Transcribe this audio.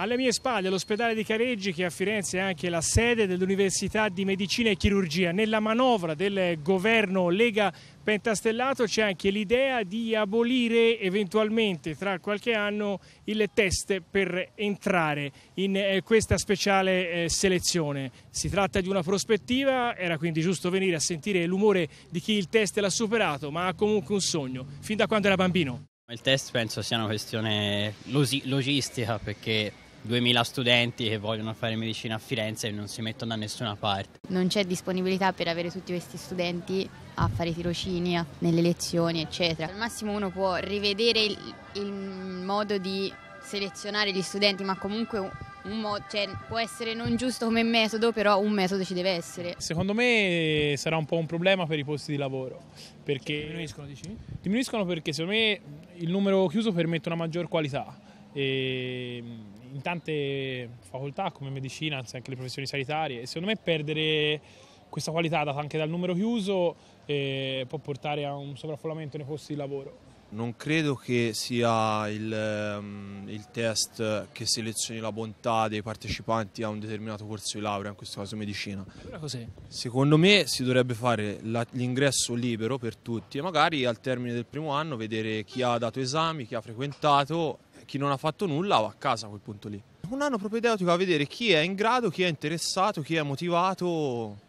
Alle mie spalle l'ospedale di Careggi che a Firenze è anche la sede dell'Università di Medicina e Chirurgia. Nella manovra del governo Lega Pentastellato c'è anche l'idea di abolire eventualmente tra qualche anno il test per entrare in eh, questa speciale eh, selezione. Si tratta di una prospettiva, era quindi giusto venire a sentire l'umore di chi il test l'ha superato, ma ha comunque un sogno, fin da quando era bambino. Il test penso sia una questione logistica perché 2000 studenti che vogliono fare medicina a Firenze e non si mettono da nessuna parte. Non c'è disponibilità per avere tutti questi studenti a fare tirocini nelle lezioni, eccetera. Al massimo uno può rivedere il, il modo di selezionare gli studenti, ma comunque cioè, può essere non giusto come metodo, però un metodo ci deve essere. Secondo me eh, sarà un po' un problema per i posti di lavoro. Perché diminuiscono, dici? Diminuiscono perché secondo me il numero chiuso permette una maggior qualità Mm, in tante facoltà come medicina, anche le professioni sanitarie. E secondo me perdere questa qualità data anche dal numero chiuso eh, può portare a un sovraffollamento nei posti di lavoro. Non credo che sia il, mm, il, test che selezioni la bontà dei partecipanti a un determinato corso di laurea, in questo caso medicina. Secondo me si dovrebbe fare l'ingresso libero per tutti e magari al termine del primo anno vedere chi ha dato esami, chi ha frequentato chi non ha fatto nulla va a casa a quel punto lì. Un anno propedeutico a vedere chi è in grado, chi è interessato, chi è motivato